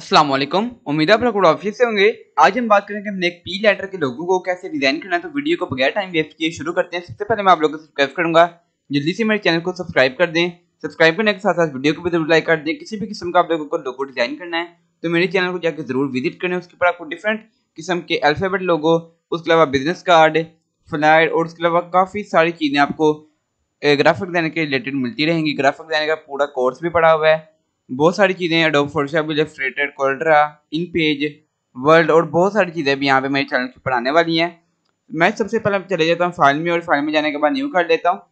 अस्सलाम वालेकुम उम्मीद है आप लोग ऑफिस से होंगे आज हम बात करेंगे हमने एक पी लेटर के लोगों को कैसे डिजाइन करना है तो वीडियो को बगैर टाइम वेस्ट किए शुरू करते हैं सबसे पहले मैं आप लोगों को सब्सक्राइब करूंगा जल्दी से मेरे चैनल को सब्सक्राइब कर दें सब्सक्राइब करने के साथ साथ वीडियो को भी जरूर लाइक कर दें किसी भी किस्म का आप लोगों को लोगो डिजाइन करना है तो मेरे चैनल को जाकर जरूर विजिट करें उसके ऊपर आपको डिफरेंट किस्म के अल्फाबेट लोगो उसके अलावा बिजनेस कार्ड फ्लैट और उसके अलावा काफ़ी सारी चीज़ें आपको ग्राफिक डिजाइन के रिलेटेड मिलती रहेंगी ग्राफिक डिजाइन का पूरा कोर्स भी पड़ा हुआ है बहुत सारी चीज़ें Adobe Photoshop illustrated CorelDRAW InPage Word और बहुत सारी चीज़ें भी यहाँ पे मेरे चैनल की पढ़ाने आने वाली हैं मैं सबसे पहले चले जाता हूँ फाइल में और फाइल में जाने के बाद न्यू कर लेता हूँ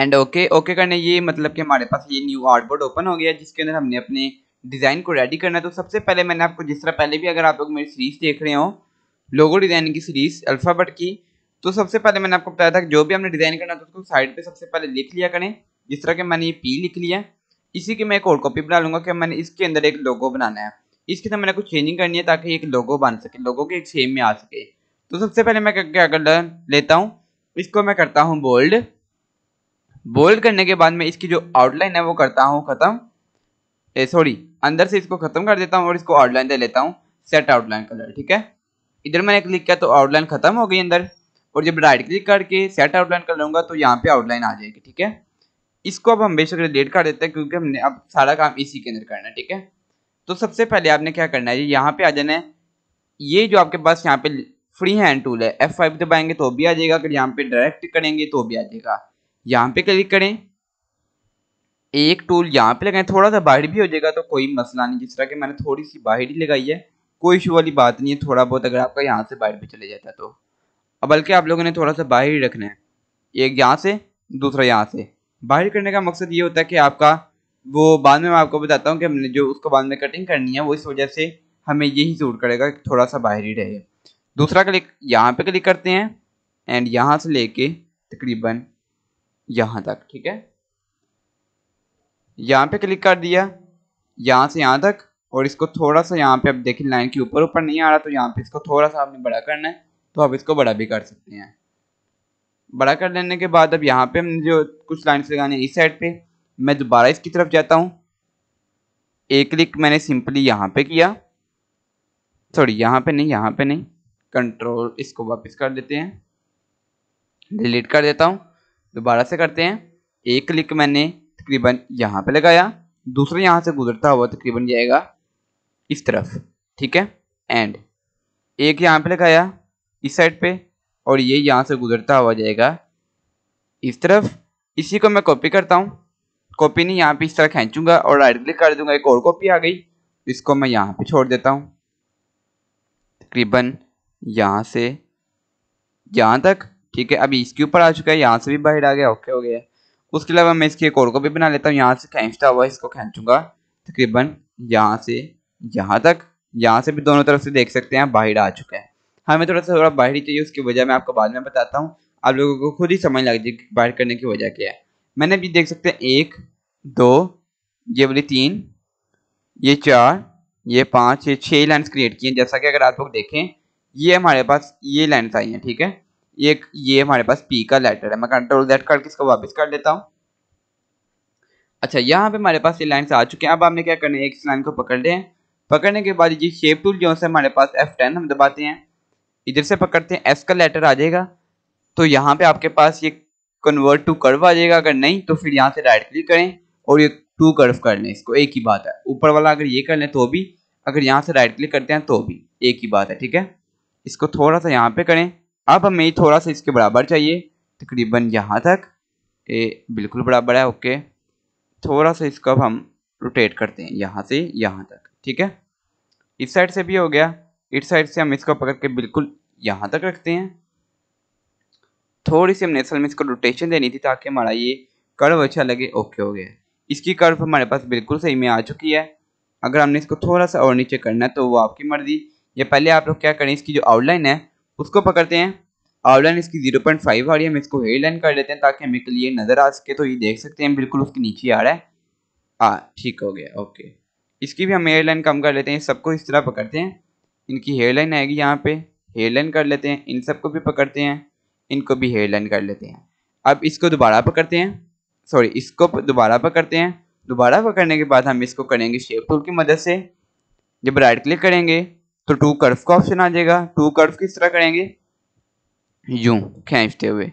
एंड ओके ओके करने ये मतलब कि हमारे पास ये न्यू आर्टबोर्ड ओपन हो गया जिसके अंदर हमने अपने डिज़ाइन को रेडी करना है तो सबसे पहले मैंने आपको जिस तरह पहले भी अगर आप लोग मेरी सीरीज़ देख रहे हो लोगो डिज़ाइन की सीरीज़ अल्फ़ाबट की तो सबसे पहले मैंने आपको बताया था कि जो भी हमने डिज़ाइन करना था उसको साइड पर सबसे पहले लिख लिया करें जिस तरह के मैंने ये पी लिख लिया इसी की मैं एक और कॉपी बना लूंगा कि मैंने इसके अंदर एक लोगो बनाना है इसके अंदर मैंने कुछ चेंजिंग करनी है ताकि एक लोगो बन सके लोगो के एक सेम में आ सके तो सबसे पहले मैं क्या कर लेता हूँ इसको मैं करता हूँ बोल्ड बोल्ड करने के बाद में इसकी जो आउटलाइन है वो करता हूँ ख़त्म सॉरी अंदर से इसको ख़त्म कर देता हूँ और इसको आउटलाइन दे लेता हूँ सेट आउटलाइन कलर ठीक है इधर मैंने क्लिक किया तो आउटलाइन ख़त्म हो गई अंदर और जब राइट क्लिक करके सेट आउटलाइन कर लूंगा तो यहाँ पे आउटलाइन आ जाएगी ठीक है इसको अब हम बेशक डेट कर देते हैं क्योंकि हमने अब सारा काम इसी के अंदर करना है ठीक है तो सबसे पहले आपने क्या करना है यहाँ पे आ जाना है ये जो आपके पास यहाँ पे फ्री हैंड टूल है एफ फाइव दबाएंगे तो भी आ जाएगा अगर यहाँ पे डायरेक्ट करेंगे तो भी आ जाएगा यहाँ पे क्लिक करें एक टूल यहाँ पे लगाएं थोड़ा सा बाहर भी हो जाएगा तो कोई मसला नहीं जिस तरह की मैंने थोड़ी सी बाहर ही लगाई है कोई इशू वाली बात नहीं है थोड़ा बहुत अगर आपका यहाँ से बाहर भी चले जाता तो अब बल्कि आप लोगों ने थोड़ा सा बाहर ही रखना है एक यहाँ से दूसरा यहाँ से बाहर करने का मकसद ये होता है कि आपका वो बाद में मैं आपको बताता हूँ कि हमने जो उसको बाद में कटिंग करनी है वो इस वजह से हमें यही जरूर करेगा कि थोड़ा सा बाहर ही रहे दूसरा क्लिक यहाँ पे क्लिक करते हैं एंड यहाँ से लेके तकरीबन यहाँ तक ठीक है यहाँ पे क्लिक कर दिया यहाँ से यहाँ तक और इसको थोड़ा सा यहाँ पे अब देखिए लाइन के ऊपर ऊपर नहीं आ रहा तो यहाँ पे इसको थोड़ा सा आपने बड़ा करना है तो आप इसको बड़ा भी कर सकते हैं बड़ा कर लेने के बाद अब यहाँ पे हमने जो कुछ लाइन्स लगाने इस साइड पे मैं दोबारा इसकी तरफ जाता हूँ एक क्लिक मैंने सिंपली यहाँ पे किया सॉरी यहाँ पे नहीं यहाँ पे नहीं कंट्रोल इसको वापस कर देते हैं डिलीट कर देता हूँ दोबारा से करते हैं एक क्लिक मैंने तकरीबन यहाँ पे लगाया दूसरा यहाँ से गुजरता हुआ तकरीबन जाएगा इस तरफ ठीक है एंड एक यहाँ पे लगाया इस साइड पे और ये यहाँ से गुजरता हुआ जाएगा इस तरफ इसी को मैं कॉपी करता हूँ कॉपी नहीं यहाँ पे इस तरह खींचूंगा और राइट क्लिक कर दूंगा एक और कॉपी आ गई इसको मैं यहाँ पे छोड़ देता हूँ तकरीबन यहाँ से यहाँ तक ठीक है अभी इसके ऊपर आ चुका है यहाँ से भी बाहर आ गया ओके हो गया उसके अलावा मैं इसकी एक और कॉपी बना लेता हूँ यहाँ से खींचता हुआ इसको खींचूंगा तकरीबन यहाँ से यहाँ तक यहाँ से भी दोनों तरफ से देख सकते हैं बाहर आ चुका है हमें हाँ, थोड़ा सा थोड़ा बाहर ही चाहिए उसकी वजह मैं आपको बाद में बताता हूँ आप लोगों को खुद ही समझ लग जाए बाहर करने की वजह क्या है मैंने अभी देख सकते हैं एक दो ये बोले तीन ये चार ये पाँच ये छः लाइन्स क्रिएट किए जैसा कि अगर आप लोग देखें ये हमारे पास ये लाइन्स आई हैं ठीक है ये ये हमारे पास पी का लेटर है मैं कंट्रोल देट करके इसको वापस कर लेता हूँ अच्छा यहाँ पे हमारे पास ये लाइन्स आ चुके हैं अब आपने क्या करना है एक लाइन को पकड़ लें पकड़ने के बाद ये शेप टूल जो है हमारे पास एफ टेन हम दबाते हैं इधर से पकड़ते हैं एस का लेटर आ जाएगा तो यहाँ पे आपके पास ये कन्वर्ट टू कर्व आ जाएगा अगर नहीं तो फिर यहाँ से राइट क्लिक करें और ये टू कर्व कर लें इसको एक ही बात है ऊपर वाला अगर ये कर लें तो भी अगर यहाँ से राइट क्लिक करते हैं तो भी एक ही बात है ठीक है इसको थोड़ा सा यहाँ पे करें अब हमें थोड़ा सा इसके बराबर चाहिए तकरीबन यहाँ तक ये बिल्कुल बराबर है ओके थोड़ा सा इसको अब हम रोटेट करते हैं यहाँ से यहाँ तक ठीक है इस साइड से भी हो गया इस साइड से हम इसको पकड़ के बिल्कुल यहाँ तक रखते हैं थोड़ी सी हमने असल में इसको रोटेशन देनी थी ताकि हमारा ये कर्व अच्छा लगे ओके हो गया इसकी कर्व हमारे पास बिल्कुल सही में आ चुकी है अगर हमने इसको थोड़ा सा और नीचे करना है तो वो आपकी मर्ज़ी या पहले आप लोग क्या करें इसकी जो आउटलाइन है उसको पकड़ते हैं आउटलाइन इसकी जीरो पॉइंट फाइव आ रही है हम इसको हेयर लाइन कर लेते हैं ताकि हमें क्लियर नज़र आ सके तो ये देख सकते हैं बिल्कुल उसके नीचे आ रहा है हाँ ठीक हो गया ओके इसकी भी हम हेयर लाइन कम कर लेते हैं सबको इस तरह पकड़ते हैं इनकी हेयरलाइन आएगी यहाँ पे हेयरलाइन कर लेते हैं इन सबको भी पकड़ते हैं इनको भी हेयरलाइन कर लेते हैं अब इसको दोबारा पकड़ते हैं सॉरी इसको दोबारा पकड़ते हैं दोबारा पकड़ने के बाद हम इसको करेंगे शेप टूल की मदद से जब राइट क्लिक करेंगे तो टू कर्व का ऑप्शन आ जाएगा टू कर्व किस तरह करेंगे यूं खींचते हुए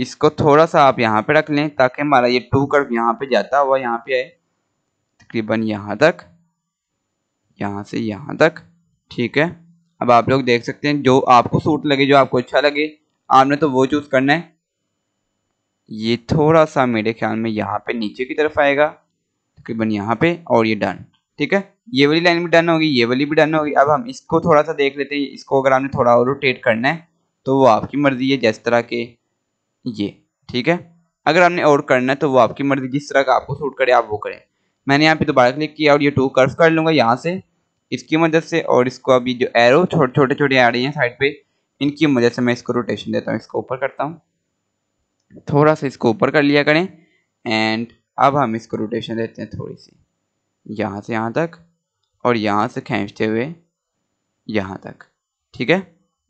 इसको थोड़ा सा आप यहाँ पे रख लें ताकि हमारा ये टू कर्व यहाँ पे जाता हुआ यहाँ पे आए तकरीबन यहाँ तक यहाँ से यहाँ तक ठीक है अब आप लोग देख सकते हैं जो आपको सूट लगे जो आपको अच्छा लगे आपने तो वो चूज़ करना है ये थोड़ा सा मेरे ख्याल में यहाँ पे नीचे की तरफ आएगा तकरीबन यहाँ पे और ये डन ठीक है ये वाली लाइन भी डन होगी ये वाली भी डन होगी अब हम इसको थोड़ा सा देख लेते हैं इसको अगर आपने थोड़ा और रोटेट करना है तो वो आपकी मर्ज़ी है जिस तरह के ये ठीक है अगर आपने और करना है तो वो आपकी मर्ज़ी जिस तरह का आपको सूट करे आप वो करें मैंने यहाँ पे दोबारा क्लिक किया और ये टू कर्व कर लूँगा यहाँ से इसकी मदद से और इसको अभी जो एरो छोटे छोटे छोटे आ रही हैं साइड पे इनकी मदद से मैं इसको रोटेशन देता हूँ इसको ऊपर करता हूँ थोड़ा सा इसको ऊपर कर लिया करें एंड अब हम इसको रोटेशन देते हैं थोड़ी सी यहाँ से यहाँ तक और यहाँ से खींचते हुए यहाँ तक ठीक है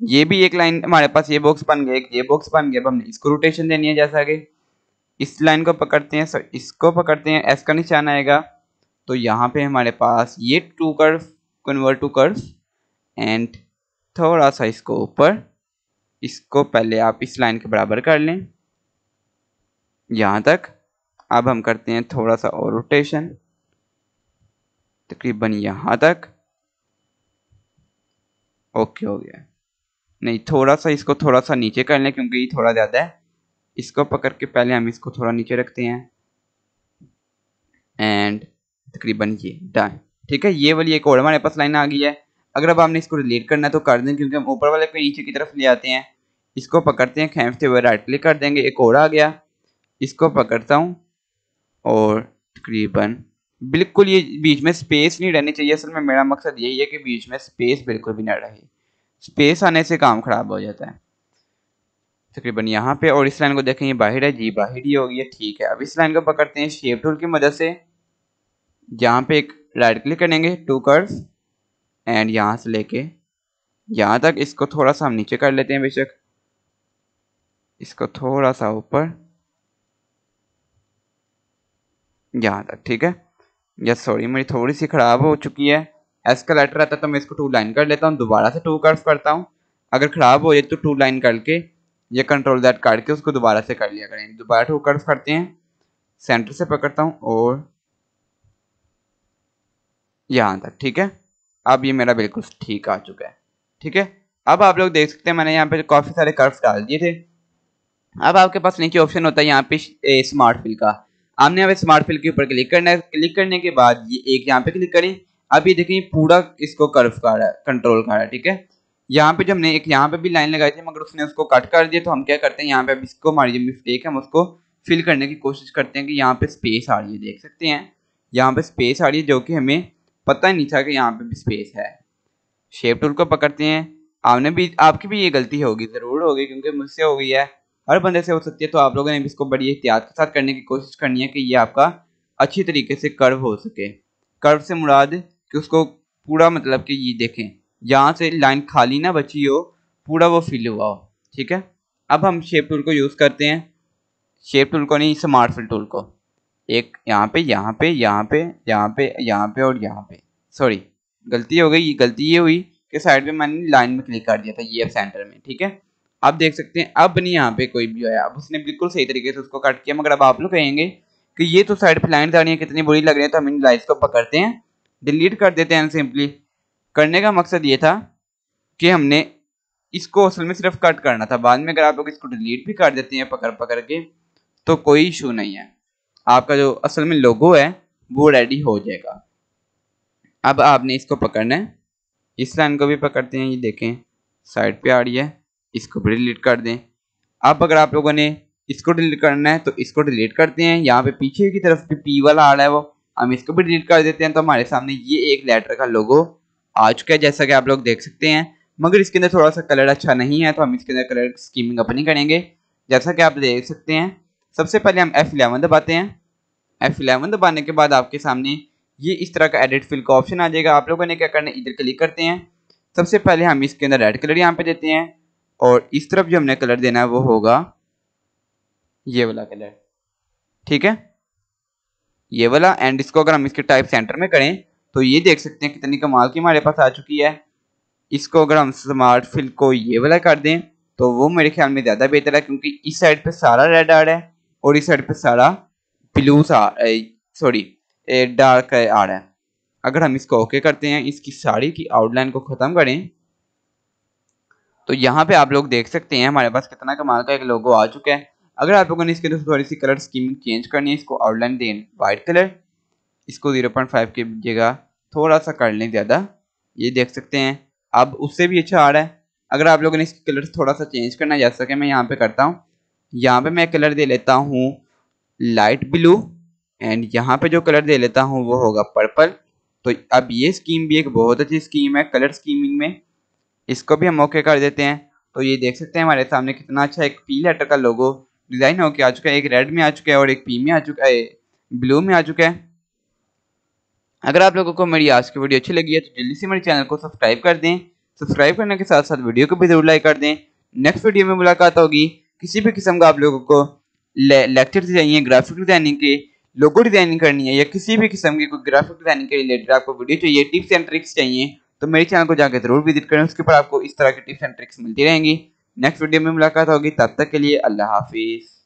ये भी एक लाइन हमारे पास ये बॉक्स बन गया ये बॉक्स बन गया अब हमने इसको रोटेशन देनी है जैसा कि इस लाइन को पकड़ते हैं सॉरी इसको पकड़ते हैं एस का निशान आएगा तो यहाँ पे हमारे पास ये to curve convert to curve and थोड़ा सा इसको ऊपर इसको पहले आप इस लाइन के बराबर कर लें यहाँ तक अब हम करते हैं थोड़ा सा और रोटेशन तकरीबन यहाँ तक ओके हो गया नहीं थोड़ा सा इसको थोड़ा सा नीचे कर लें क्योंकि ये थोड़ा ज़्यादा है इसको पकड़ के पहले हम इसको थोड़ा नीचे रखते हैं एंड तकरीबन ये डन ठीक है ये वाली एक और हमारे पास लाइन आ गई है अगर अब आपने इसको डिलीट करना है तो कर दें क्योंकि हम ऊपर वाले पे नीचे की तरफ ले आते हैं इसको पकड़ते हैं खेमते हुए राइट क्लिक कर देंगे एक और आ गया इसको पकड़ता हूँ और तकरीबन बिल्कुल ये बीच में स्पेस नहीं रहनी चाहिए असल में मेरा मकसद यही है कि बीच में स्पेस बिल्कुल भी ना रहे स्पेस आने से काम ख़राब हो जाता है तकरीबन यहाँ पे और इस लाइन को देखें ये बाहर है जी बाहर ही होगी ठीक है अब इस लाइन को पकड़ते हैं शेप टूल की मदद से जहाँ पे एक राइट क्लिक करेंगे टू कर्स एंड यहाँ से लेके यहाँ तक इसको थोड़ा सा हम नीचे कर लेते हैं बेशक इसको थोड़ा सा ऊपर यहाँ तक ठीक है यस सॉरी मेरी थोड़ी सी ख़राब हो चुकी है एस्केलेटर रहता तो मैं इसको टू लाइन कर लेता हूँ दोबारा से टू कर्व करता हूँ अगर ख़राब हो जाए तो टू लाइन करके ये कंट्रोल दैट काट के उसको दोबारा से कर लिया करें दोबारा टू कर्व करते हैं सेंटर से पकड़ता हूँ और यहाँ तक ठीक है अब ये मेरा बिल्कुल ठीक आ चुका है ठीक है अब आप लोग देख सकते हैं मैंने यहाँ पे काफ़ी सारे कर्व डाल दिए थे अब आपके पास नीचे ऑप्शन होता है यहाँ पे स्मार्ट फिल का आपने यहाँ पे स्मार्ट फिल के ऊपर क्लिक करना है क्लिक करने के बाद ये एक यहाँ पे क्लिक करें अब ये देखें पूरा इसको कर्व का रहा है कंट्रोल का रहा है ठीक है यहाँ पे जब हमने एक यहाँ पे भी लाइन लगाई थी मगर उसने उसको कट कर दिया तो हम क्या करते हैं यहाँ पे अब इसको हमारी जो मिस्टेक है हम उसको फिल करने की कोशिश करते हैं कि यहाँ पे स्पेस आ रही है देख सकते हैं यहाँ पे स्पेस आ रही है जो कि हमें पता नहीं था कि यहाँ पे भी स्पेस है शेप टूल को पकड़ते हैं आपने भी आपकी भी ये गलती होगी ज़रूर होगी क्योंकि मुझसे हो गई है हर बंदे से हो सकती है तो आप लोगों ने भी इसको बड़ी एहतियात के साथ करने की कोशिश करनी है कि ये आपका अच्छी तरीके से कर्व हो सके कर्व से मुराद कि उसको पूरा मतलब कि ये देखें यहाँ से लाइन खाली ना बची हो पूरा वो फिल हुआ हो ठीक है अब हम शेप टूल को यूज़ करते हैं शेप टूल को नहीं स्मार्ट फिल टूल को एक यहाँ पे यहाँ पे यहाँ पे यहाँ पे यहाँ पे और यहाँ पे सॉरी गलती हो गई ये गलती ये हुई कि साइड पे मैंने लाइन में क्लिक कर दिया था ये सेंटर में ठीक है आप देख सकते हैं अब नहीं यहाँ पे कोई भी आया अब उसने बिल्कुल सही तरीके से उसको कट किया मगर अब आप लोग कहेंगे कि ये तो साइड पर लाइन आ रही है कितनी बुरी लग रही है तो हम इन लाइन्स को पकड़ते हैं डिलीट कर देते हैं सिंपली करने का मकसद ये था कि हमने इसको असल में सिर्फ कट करना था बाद में अगर आप लोग इसको डिलीट भी कर देते हैं पकड़ पकड़ के तो कोई इशू नहीं है आपका जो असल में लोगो है वो रेडी हो जाएगा अब आपने इसको पकड़ना है इस लाइन को भी पकड़ते हैं ये देखें साइड पे आ रही है इसको भी डिलीट कर दें अब अगर आप लोगों ने इसको डिलीट करना है तो इसको डिलीट करते हैं यहाँ पे पीछे की तरफ भी पी वाला आ रहा है वो हम इसको भी डिलीट कर देते हैं तो हमारे सामने ये एक लेटर का लोगो आ चुका है जैसा कि आप लोग देख सकते हैं मगर इसके अंदर थोड़ा सा कलर अच्छा नहीं है तो हम इसके अंदर कलर स्कीमिंग अपनी करेंगे जैसा कि आप देख सकते हैं सबसे पहले हम एफ इलेवन दबाते हैं इलेवन दबाने के बाद आपके सामने ये इस तरह का एडिट फिल का ऑप्शन आ जाएगा आप लोगों ने क्या करना है इधर क्लिक करते हैं सबसे पहले हम इसके अंदर रेड कलर यहाँ पे देते हैं और इस तरफ जो हमने कलर देना है वो होगा ये वाला कलर ठीक है ये वाला एंड इसको अगर हम इसके टाइप सेंटर में करें तो ये देख सकते हैं कितनी कमाल की हमारे पास आ चुकी है इसको अगर हम स्मार्ट फिल को ये वाला कर दें तो वो मेरे ख्याल में ज़्यादा बेहतर है क्योंकि इस साइड पे सारा रेड आ रहा है और इस साइड पे सारा ब्लूस आ सॉरी डार्क आ रहा है अगर हम इसको ओके करते हैं इसकी साड़ी की आउटलाइन को ख़त्म करें तो यहाँ पे आप लोग देख सकते हैं हमारे पास कितना कमाल का एक लोगो आ चुका है अगर आप लोगों ने इसके अंदर थोड़ी सी कलर स्कीम चेंज करनी है इसको आउटलाइन दें वाइट कलर इसको जीरो पॉइंट फाइव की जगह थोड़ा सा कर लें ज़्यादा ये देख सकते हैं अब उससे भी अच्छा आ रहा है अगर आप लोगों ने इसके कलर थोड़ा सा चेंज करना है जैसा कि मैं यहाँ पे करता हूँ यहाँ पे मैं कलर दे लेता हूँ लाइट ब्लू एंड यहाँ पे जो कलर दे लेता हूँ वो होगा पर्पल तो अब ये स्कीम भी एक बहुत अच्छी स्कीम है कलर स्कीमिंग में इसको भी हम ओके कर देते हैं तो ये देख सकते हैं हमारे सामने कितना अच्छा एक पी लेटर का लोगो डिज़ाइन होके आ चुका है एक रेड में आ चुका है और एक पी में आ चुका है ब्लू में आ चुका है अगर आप लोगों को मेरी आज की वीडियो अच्छी लगी है तो जल्दी से मेरे चैनल को सब्सक्राइब कर दें सब्सक्राइब करने के साथ साथ वीडियो को भी जरूर लाइक कर दें नेक्स्ट वीडियो में मुलाकात होगी किसी भी किस्म का आप लोगों को लेक्चर लेक्चर चाहिए ग्राफिक डिजाइनिंग के लोगो डिजाइनिंग करनी है या किसी भी किस्म की कोई ग्राफिक डिजाइनिंग के रिलेटेड आपको वीडियो चाहिए टिप्स एंड ट्रिक्स चाहिए तो मेरे चैनल को जाकर जरूर विजिट करें उसके ऊपर आपको इस तरह की टिप्स एंड ट्रिक्स मिलती रहेंगी नेक्स्ट वीडियो में मुलाकात होगी तब तक के लिए अल्लाह हाफिज़